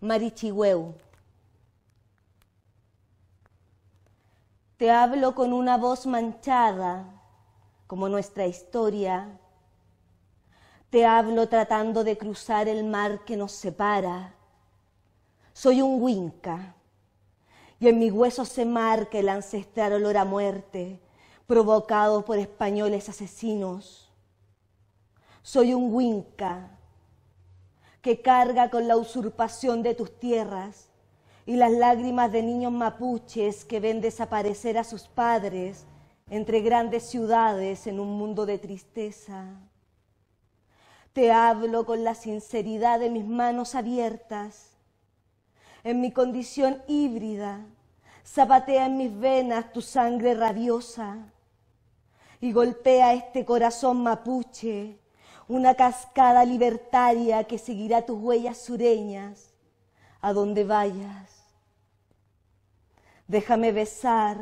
Marichigüeu. Te hablo con una voz manchada, como nuestra historia. Te hablo tratando de cruzar el mar que nos separa. Soy un huinca, y en mi hueso se marca el ancestral olor a muerte, provocado por españoles asesinos. Soy un huinca que carga con la usurpación de tus tierras y las lágrimas de niños mapuches que ven desaparecer a sus padres entre grandes ciudades en un mundo de tristeza. Te hablo con la sinceridad de mis manos abiertas. En mi condición híbrida, zapatea en mis venas tu sangre rabiosa y golpea este corazón mapuche una cascada libertaria que seguirá tus huellas sureñas a donde vayas. Déjame besar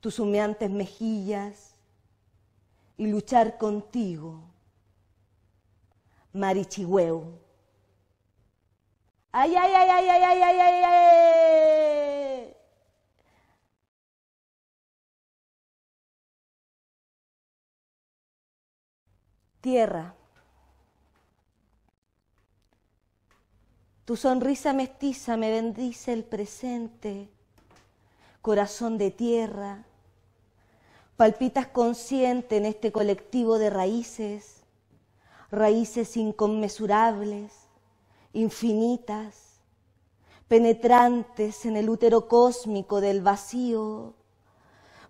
tus humeantes mejillas y luchar contigo, Marichihueu. ¡Ay, ay, ay, ay, ay, ay, ay, ay! ay! tierra. Tu sonrisa mestiza me bendice el presente, corazón de tierra. Palpitas consciente en este colectivo de raíces, raíces inconmesurables, infinitas, penetrantes en el útero cósmico del vacío,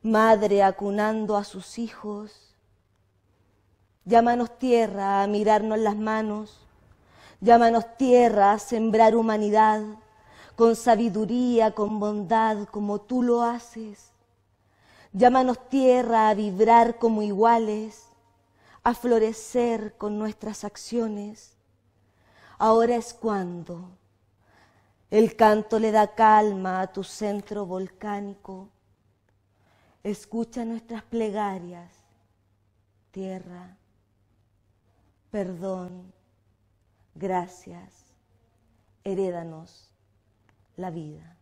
madre acunando a sus hijos, Llámanos tierra a mirarnos las manos. Llámanos tierra a sembrar humanidad con sabiduría, con bondad, como tú lo haces. Llámanos tierra a vibrar como iguales, a florecer con nuestras acciones. Ahora es cuando el canto le da calma a tu centro volcánico. Escucha nuestras plegarias, tierra perdón, gracias, herédanos la vida.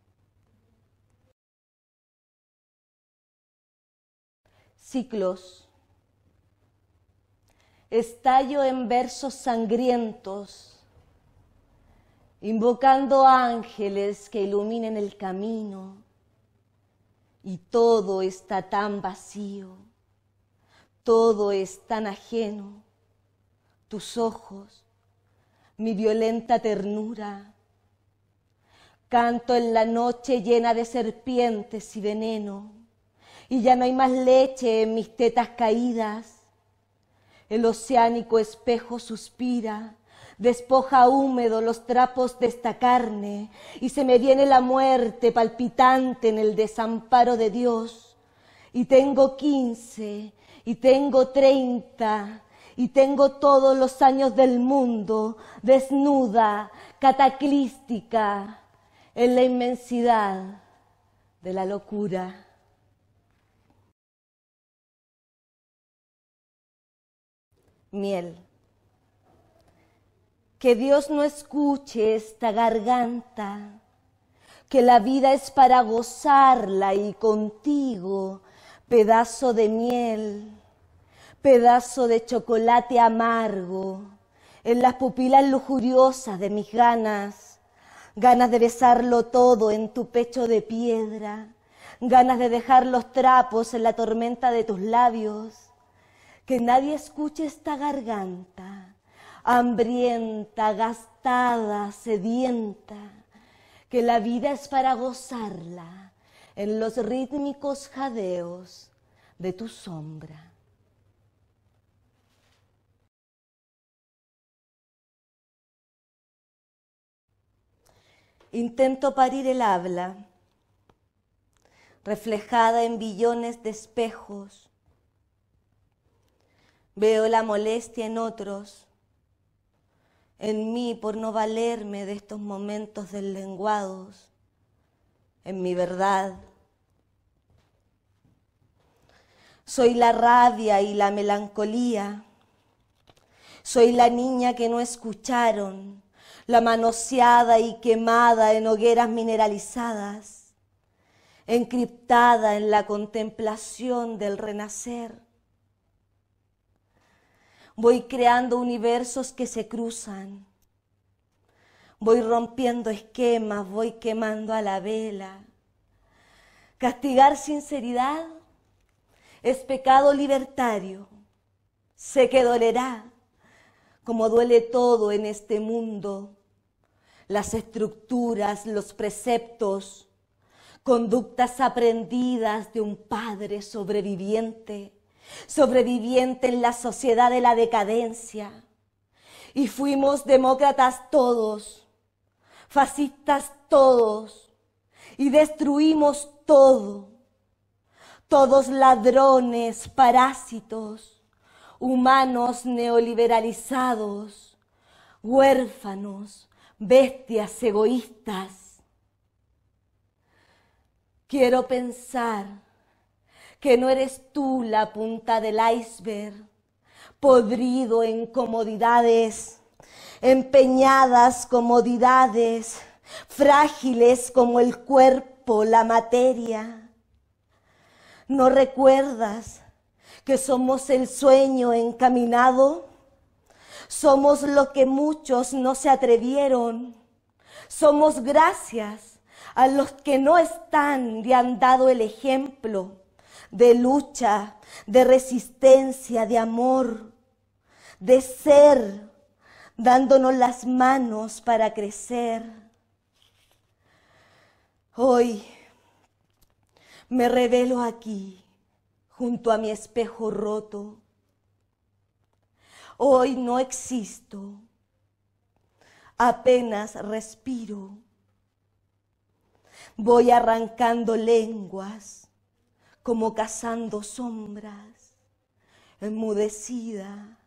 Ciclos. Estallo en versos sangrientos, invocando ángeles que iluminen el camino, y todo está tan vacío, todo es tan ajeno tus ojos, mi violenta ternura. Canto en la noche llena de serpientes y veneno, y ya no hay más leche en mis tetas caídas. El oceánico espejo suspira, despoja húmedo los trapos de esta carne, y se me viene la muerte palpitante en el desamparo de Dios. Y tengo quince, y tengo treinta, y tengo todos los años del mundo desnuda, cataclística, en la inmensidad de la locura. Miel. Que Dios no escuche esta garganta, que la vida es para gozarla y contigo, pedazo de miel pedazo de chocolate amargo, en las pupilas lujuriosas de mis ganas, ganas de besarlo todo en tu pecho de piedra, ganas de dejar los trapos en la tormenta de tus labios, que nadie escuche esta garganta, hambrienta, gastada, sedienta, que la vida es para gozarla en los rítmicos jadeos de tu sombra. Intento parir el habla, reflejada en billones de espejos. Veo la molestia en otros, en mí por no valerme de estos momentos deslenguados, en mi verdad. Soy la rabia y la melancolía. Soy la niña que no escucharon, la manoseada y quemada en hogueras mineralizadas, encriptada en la contemplación del renacer. Voy creando universos que se cruzan, voy rompiendo esquemas, voy quemando a la vela. Castigar sinceridad es pecado libertario. Sé que dolerá, como duele todo en este mundo, las estructuras, los preceptos, conductas aprendidas de un padre sobreviviente, sobreviviente en la sociedad de la decadencia. Y fuimos demócratas todos, fascistas todos, y destruimos todo. Todos ladrones, parásitos, humanos neoliberalizados, huérfanos, bestias egoístas. Quiero pensar que no eres tú la punta del iceberg, podrido en comodidades, empeñadas comodidades, frágiles como el cuerpo, la materia. No recuerdas que somos el sueño encaminado somos lo que muchos no se atrevieron. Somos gracias a los que no están y han dado el ejemplo de lucha, de resistencia, de amor, de ser, dándonos las manos para crecer. Hoy me revelo aquí, junto a mi espejo roto, Hoy no existo, apenas respiro. Voy arrancando lenguas como cazando sombras, enmudecida.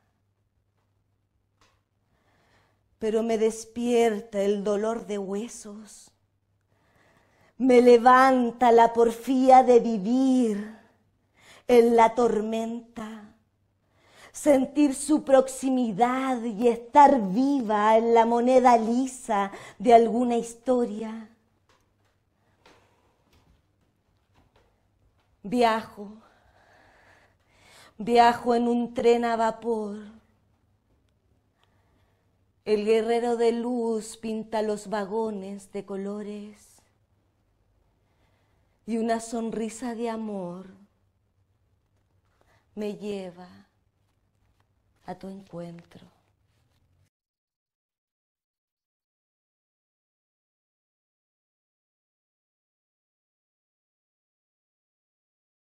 Pero me despierta el dolor de huesos, me levanta la porfía de vivir en la tormenta sentir su proximidad y estar viva en la moneda lisa de alguna historia. Viajo, viajo en un tren a vapor. El guerrero de luz pinta los vagones de colores y una sonrisa de amor me lleva a tu encuentro.